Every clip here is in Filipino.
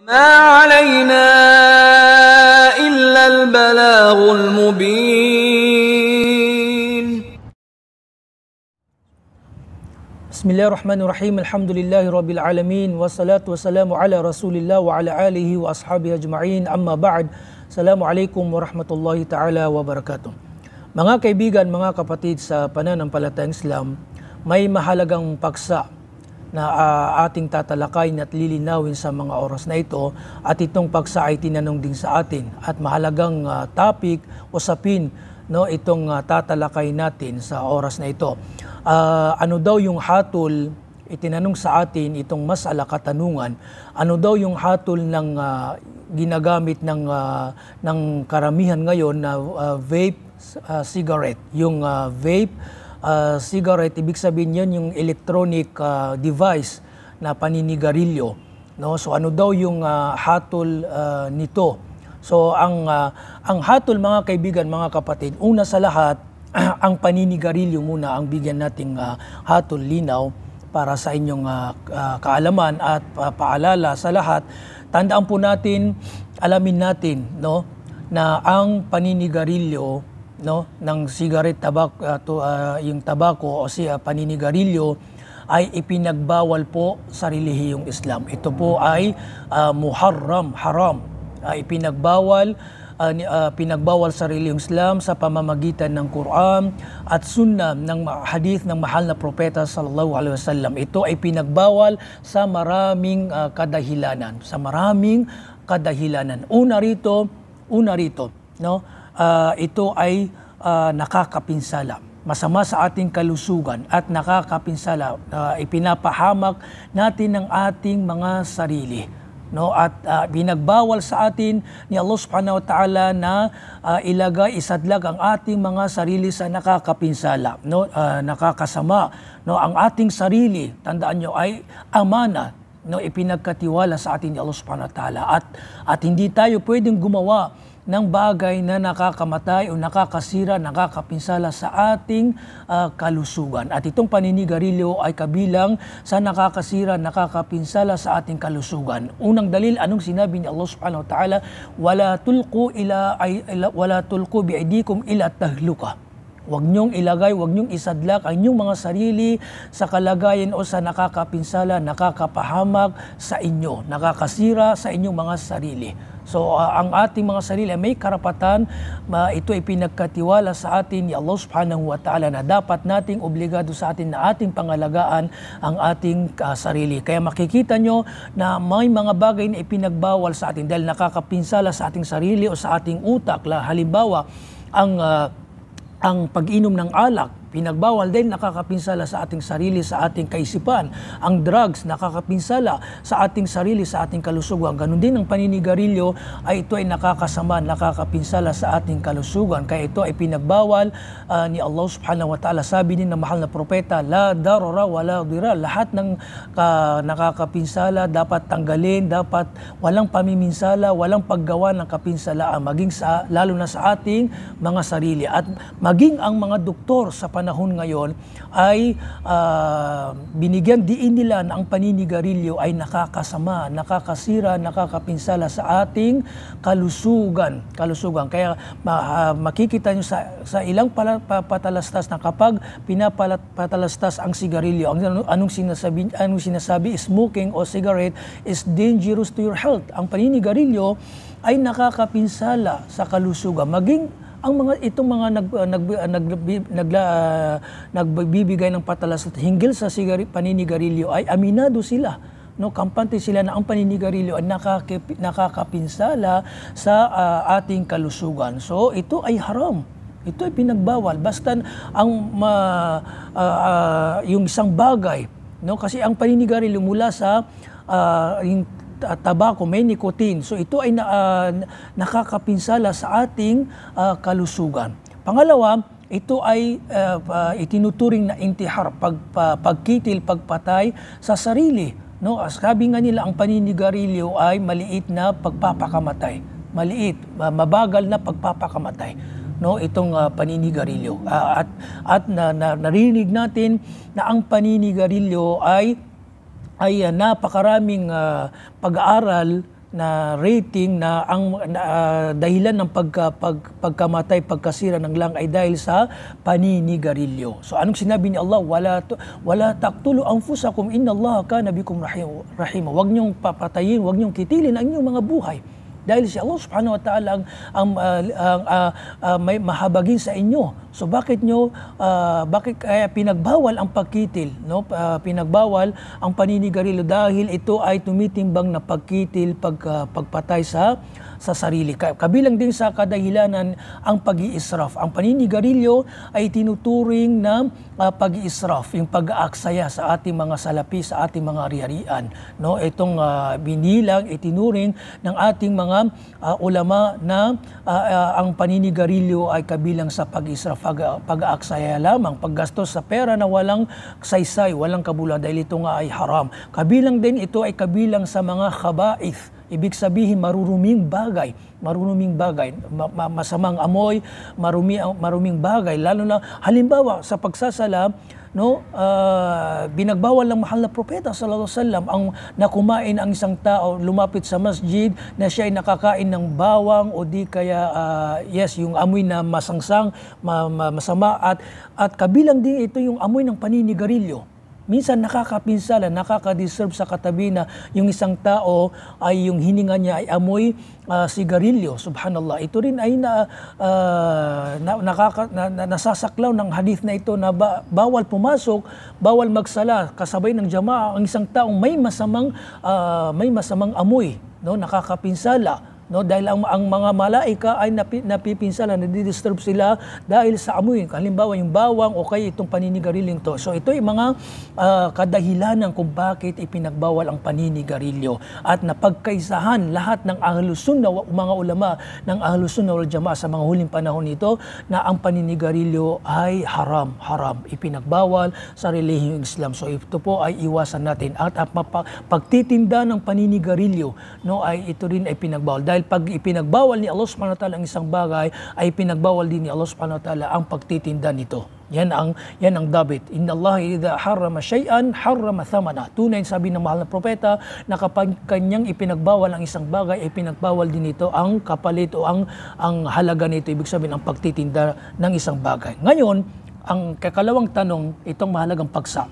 وما علينا إلا البلاغ المبين بسم الله الرحمن الرحيم الحمد لله رب العالمين والصلاة والسلام على رسول الله وعلى آله وأصحابه أجمعين أما بعد السلام عليكم ورحمة الله تعالى وبركاته Mga kaibigan, mga kapatid sa pananampalatayang Islam, may mahalagang paksa na uh, ating tatalakayin at lilinawin sa mga oras na ito at itong paksa ay tinanong din sa atin at mahalagang uh, topic usapin no itong uh, tatalakay natin sa oras na ito. Uh, ano daw yung hatol itinanong sa atin itong mas ala katanungan ano daw yung hatol ng uh, ginagamit ng uh, ng karamihan ngayon na uh, vape uh, cigarette yung uh, vape uh, ah, cigarette, ibig sabihin yun yung electronic uh, device na paninigarilyo. No? So ano daw yung uh, hatol uh, nito? So ang, uh, ang hatol mga kaibigan, mga kapatid, una sa lahat, ang paninigarilyo muna ang bigyan nating uh, hatol linaw para sa inyong uh, uh, kaalaman at uh, paalala sa lahat. Tandaan po natin, alamin natin no, na ang paninigarilyo no ng cigarette tabak uh, to, uh, yung tabako o si uh, paninigarilyo ay ipinagbawal po sa relihiyong Islam. Ito po ay uh, muharram, haram. Uh, ipinagbawal uh, uh, pinagbawal sa relihiyong Islam sa pamamagitan ng Quran at sunna ng hadith ng mahal na propeta sallallahu alaihi wasallam. Ito ay pinagbawal sa maraming uh, kadahilanan, sa maraming kadahilanan. Una rito, una rito, no? uh, ito ay uh, nakakapinsala masama sa ating kalusugan at nakakapinsala uh, ipinapahamak natin ang ating mga sarili no at uh, binagbawal sa atin ni Allah Subhanahu wa Ta'ala na uh, ilagay isadlag ang ating mga sarili sa nakakapinsala no uh, nakakasama no ang ating sarili tandaan nyo ay amana no ipinagkatiwala sa atin ni Allah Subhanahu wa Ta'ala at at hindi tayo pwedeng gumawa ng bagay na nakakamatay o nakakasira, nakakapinsala sa ating uh, kalusugan. At itong paninigarilyo ay kabilang sa nakakasira, nakakapinsala sa ating kalusugan. Unang dalil, anong sinabi ni Allah Subhanahu wa Ta'ala? Wala tulku ila, ay, ila wala tulku bi'aidikum ila tahluka. Huwag niyong ilagay, huwag niyong isadlak ang inyong mga sarili sa kalagayan o sa nakakapinsala, nakakapahamak sa inyo, nakakasira sa inyong mga sarili. So uh, ang ating mga sarili may karapatan, uh, ito ay pinagkatiwala sa atin ni Allah subhanahu wa ta'ala na dapat nating obligado sa atin na ating pangalagaan ang ating uh, sarili. Kaya makikita nyo na may mga bagay na ipinagbawal sa atin dahil nakakapinsala sa ating sarili o sa ating utak. Halimbawa, ang uh, ang pag-inom ng alak Pinagbawal din nakakapinsala sa ating sarili, sa ating kaisipan. Ang drugs nakakapinsala sa ating sarili, sa ating kalusugan. Ganun din ang paninigarilyo ay ito ay nakakasama, nakakapinsala sa ating kalusugan. Kaya ito ay pinagbawal uh, ni Allah subhanahu wa ta'ala. Sabi din ng mahal na propeta, la darora wala dira. Lahat ng uh, nakakapinsala dapat tanggalin, dapat walang pamiminsala, walang paggawa ng kapinsalaan, ah, maging sa, lalo na sa ating mga sarili. At maging ang mga doktor sa panahon ngayon ay uh, binigyan din nila na ang paninigarilyo ay nakakasama, nakakasira, nakakapinsala sa ating kalusugan. kalusugan. Kaya uh, makikita nyo sa, sa ilang pala, patalastas na kapag pinapatalastas ang sigarilyo, ang, anong, sinasabi, anong sinasabi, smoking o cigarette is dangerous to your health. Ang paninigarilyo ay nakakapinsala sa kalusugan. Maging ang mga itong mga nag uh, nag uh, nag nagla, uh, nagbibigay ng patalas at hinggil sa sigari, paninigarilyo ay aminado sila no kampante sila na ang paninigarilyo ay nakakip, nakakapinsala sa uh, ating kalusugan so ito ay haram ito ay pinagbawal basta ang uh, uh, uh, yung isang bagay no kasi ang paninigarilyo mula sa uh, yung uh, tabako, may nicotine. So ito ay na, uh, nakakapinsala sa ating uh, kalusugan. Pangalawa, ito ay uh, uh, itinuturing na intihar, pag, uh, pagkitil, pagpatay sa sarili. No, as sabi nga nila ang paninigarilyo ay maliit na pagpapakamatay. Maliit, uh, mabagal na pagpapakamatay no itong uh, paninigarilyo uh, at at na, na, narinig natin na ang paninigarilyo ay ay uh, napakaraming uh, pag-aaral na rating na ang na, uh, dahilan ng pagka, pag, pagkamatay, pagkasira ng lang ay dahil sa paninigarilyo. So anong sinabi ni Allah? Wala, wala taktulo ang fusakum inna Allah ka nabikum rahim, rahima. Huwag niyong papatayin, huwag niyong kitilin ang inyong mga buhay. Dahil si Allah subhanahu wa ta'ala ang, ang, uh, ang uh, uh, may mahabagin sa inyo So bakit nyo uh, bakit kaya uh, pinagbawal ang pagkitil, no? Uh, pinagbawal ang paninigarilyo dahil ito ay tumitimbang na pagkitil pag uh, pagpatay sa sa sarili. Kabilang din sa kadahilanan ang pag-iisraf. Ang paninigarilyo ay tinuturing na uh, pag-iisraf, yung pag-aaksaya sa ating mga salapi, sa ating mga ari-arian. No, itong uh, binilang itinuring ng ating mga uh, ulama na uh, uh, ang paninigarilyo ay kabilang sa pag-iisraf pag aksaya lamang, paggastos sa pera na walang saysay, walang kabula dahil ito nga ay haram. Kabilang din ito ay kabilang sa mga khabaith. Ibig sabihin maruruming bagay, maruruming bagay, ma- ma- masamang amoy, marumi, maruming bagay, lalo na halimbawa sa pagsasala, no uh, binagbawal ng mahal na propeta sallallahu alaihi wasallam ang nakumain ang isang tao lumapit sa masjid na siya ay nakakain ng bawang o di kaya uh, yes yung amoy na masangsang ma- ma- masama at at kabilang din ito yung amoy ng paninigarilyo minsan nakakapinsala, nakaka-deserve sa katabi na yung isang tao ay yung hininga niya ay amoy uh, sigarilyo. Subhanallah. Ito rin ay na, uh, na, nakaka, na, na nasasaklaw ng hadith na ito na ba, bawal pumasok, bawal magsala kasabay ng jamaa ang isang taong may masamang uh, may masamang amoy, no? Nakakapinsala No? Dahil ang, ang mga malaika ay napi, napipinsala, didisturb sila dahil sa amoy. Halimbawa, yung bawang o kaya itong paninigarilyo to. So ito yung mga uh, kadahilanan kung bakit ipinagbawal ang paninigarilyo at napagkaisahan lahat ng ahlusun na mga ulama ng ahlusun na jamaa sa mga huling panahon nito na ang paninigarilyo ay haram, haram. Ipinagbawal sa relihiyong Islam. So ito po ay iwasan natin at ang pagtitinda ng paninigarilyo no, ay ito rin ay pinagbawal. Dahil dahil pag ipinagbawal ni Allah subhanahu wa ta'ala ang isang bagay, ay pinagbawal din ni Allah subhanahu wa ta'ala ang pagtitinda nito. Yan ang yan ang David. Inna Allah idha harrama shay'an harrama thamana. Tunay sabi ng mahal na propeta na kapag kanyang ipinagbawal ang isang bagay ay pinagbawal din ito ang kapalit o ang ang halaga nito. Ibig sabihin ang pagtitinda ng isang bagay. Ngayon, ang kakalawang tanong itong mahalagang paksa.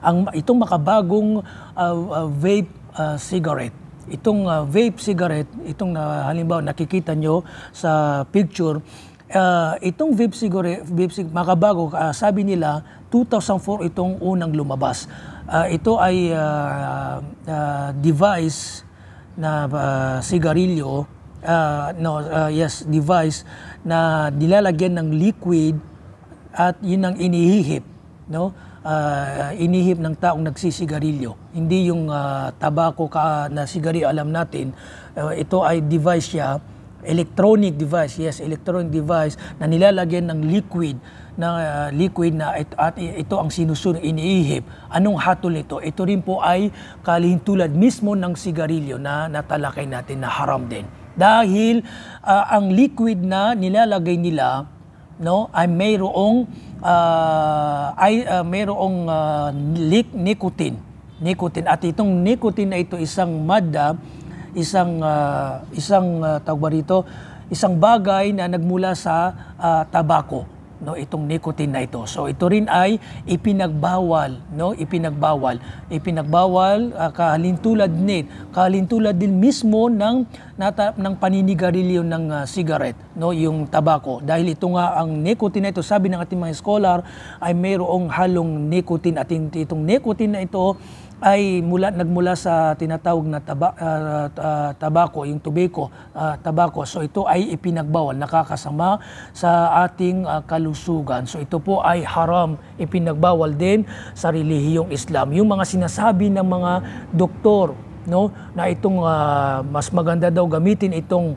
Ang itong makabagong uh, uh, vape uh, cigarette itong uh, vape cigarette, itong na uh, halimbawa nakikita nyo sa picture, uh, itong vape cigarette, vape cigarette makabago, uh, ah, sabi nila 2004 itong unang lumabas. Uh, ito ay uh, uh, device na uh, sigarilyo, uh, no, uh, yes, device na nilalagyan ng liquid at yun ang inihihip, no? uh, inihip ng taong nagsisigarilyo. Hindi yung uh, tabako ka na sigari alam natin, uh, ito ay device siya, electronic device, yes, electronic device na nilalagyan ng liquid na uh, liquid na ito, at ito ang sinusunod iniihip. Anong hatol ito? Ito rin po ay kalihintulad mismo ng sigarilyo na natalakay natin na haram din. Dahil uh, ang liquid na nilalagay nila no ay mayroong uh, ay uh, mayroong uh, ah, leak nicotine nicotine at itong nicotine na ito isang madda isang uh, isang uh, tawag rito isang bagay na nagmula sa uh, tabako no itong nicotine na ito. So ito rin ay ipinagbawal, no? Ipinagbawal, ipinagbawal uh, ah, kahalintulad nit, kahalintulad din mismo ng nata, ng paninigarilyo ng uh, ah, cigarette, no? Yung tabako. Dahil ito nga ang nicotine na ito, sabi ng ating mga scholar ay mayroong halong nicotine at itong nicotine na ito ay mula nagmula sa tinatawag na taba, uh, uh, tabako, yung tobacco, uh, ah, tabako. So ito ay ipinagbawal, nakakasama sa ating uh, kalusugan. So ito po ay haram, ipinagbawal din sa relihiyong Islam. Yung mga sinasabi ng mga doktor no na itong uh, mas maganda daw gamitin itong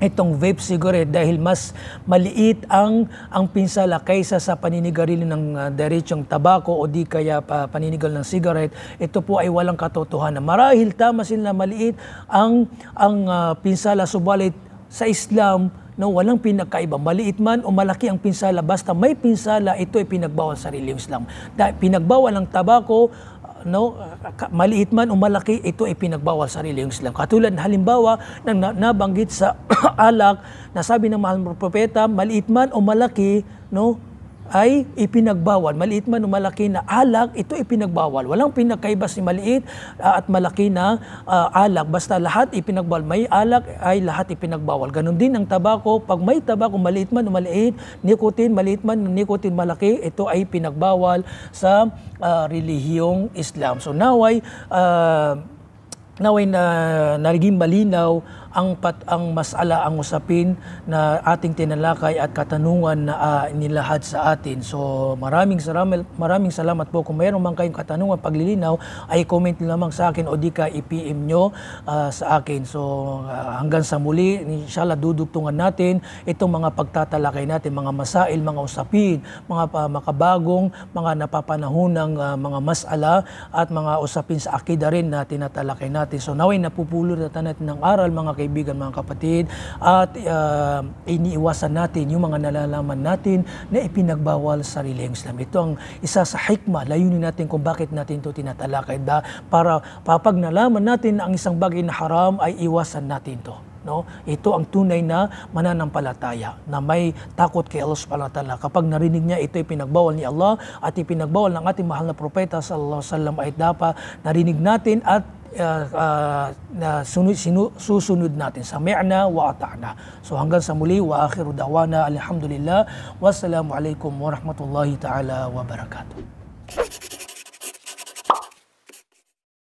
itong vape cigarette dahil mas maliit ang ang pinsala kaysa sa paninigarilyo ng uh, ah, diretsong tabako o di kaya pa, paninigal ng cigarette ito po ay walang katotohanan marahil tama sila maliit ang ang uh, pinsala subalit sa Islam na no, walang pinakaiba. Maliit man o malaki ang pinsala, basta may pinsala, ito ay pinagbawal sa religious Islam. Dahil pinagbawal ang tabako, no, maliit man o malaki, ito ay pinagbawal sa sarili ng Islam. Katulad halimbawa nang nabanggit sa alak na sabi ng mahal mong propeta, maliit man o malaki, no, ay ipinagbawal. Maliit man o malaki na alak, ito ipinagbawal. Walang pinagkaiba si maliit uh, at malaki na uh, alak. Basta lahat ipinagbawal. May alak ay lahat ipinagbawal. Ganon din ang tabako. Pag may tabako, maliit man o maliit, nikotin, maliit man o nikotin malaki, ito ay pinagbawal sa uh, relihiyong Islam. So naway, uh, naway na uh, naging malinaw ang pat ang masala ang usapin na ating tinalakay at katanungan na uh, ah, nilahad sa atin. So maraming salamat maraming salamat po kung mayroon man kayong katanungan paglilinaw ay comment lamang sa akin o di ka i-PM nyo uh, sa akin. So uh, hanggang sa muli inshallah dudugtungan natin itong mga pagtatalakay natin, mga masail, mga usapin, mga uh, makabagong, mga napapanahon uh, mga masala at mga usapin sa akida rin na tinatalakay natin. So naway napupulot natin ng aral mga kaibigan, mga kapatid. At uh, iniiwasan natin yung mga nalalaman natin na ipinagbawal sa reliheng Islam. Ito ang isa sa hikma, layunin natin kung bakit natin ito tinatalakay. Da, para papag nalaman natin ang isang bagay na haram ay iwasan natin ito. No? Ito ang tunay na mananampalataya na may takot kay Allah subhanahu wa ta'ala. Kapag narinig niya ito ay pinagbawal ni Allah at ipinagbawal ng ating mahal na propeta sallallahu alaihi wasallam ay dapat narinig natin at Ya, ah, ya, sunud-sunud susunud natin. Sami'na wa ata'na. So hanggang sa muli wa akhiru dawana alhamdulillah. Wassalamualaikum warahmatullahi taala wabarakatuh.